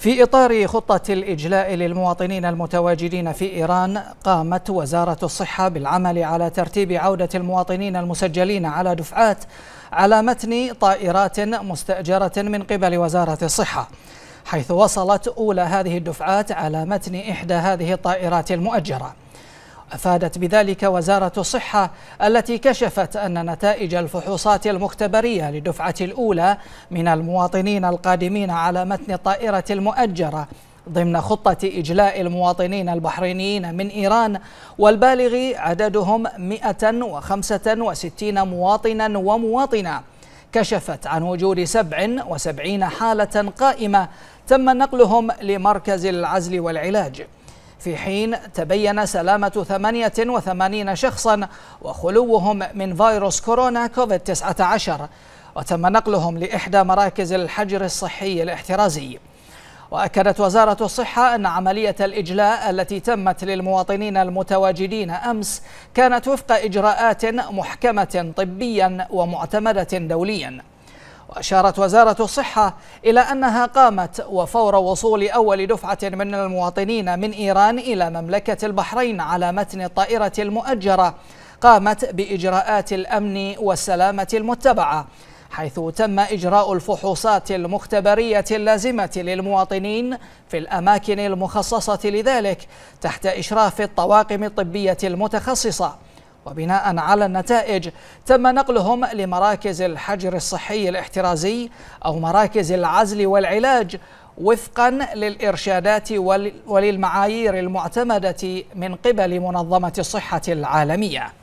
في إطار خطة الإجلاء للمواطنين المتواجدين في إيران قامت وزارة الصحة بالعمل على ترتيب عودة المواطنين المسجلين على دفعات على متن طائرات مستأجرة من قبل وزارة الصحة حيث وصلت أولى هذه الدفعات على متن إحدى هذه الطائرات المؤجرة أفادت بذلك وزارة الصحة التي كشفت أن نتائج الفحوصات المختبرية للدفعة الأولى من المواطنين القادمين على متن الطائرة المؤجرة ضمن خطة إجلاء المواطنين البحرينيين من إيران والبالغ عددهم 165 مواطنا ومواطنة كشفت عن وجود 77 حالة قائمة تم نقلهم لمركز العزل والعلاج في حين تبين سلامة 88 شخصا وخلوهم من فيروس كورونا كوفيد 19 وتم نقلهم لإحدى مراكز الحجر الصحي الاحترازي وأكدت وزارة الصحة أن عملية الإجلاء التي تمت للمواطنين المتواجدين أمس كانت وفق إجراءات محكمة طبيا ومعتمدة دوليا وأشارت وزارة الصحة إلى أنها قامت وفور وصول أول دفعة من المواطنين من إيران إلى مملكة البحرين على متن الطائرة المؤجرة قامت بإجراءات الأمن والسلامة المتبعة حيث تم إجراء الفحوصات المختبرية اللازمة للمواطنين في الأماكن المخصصة لذلك تحت إشراف الطواقم الطبية المتخصصة وبناء على النتائج تم نقلهم لمراكز الحجر الصحي الاحترازي أو مراكز العزل والعلاج وفقا للإرشادات وللمعايير المعتمدة من قبل منظمة الصحة العالمية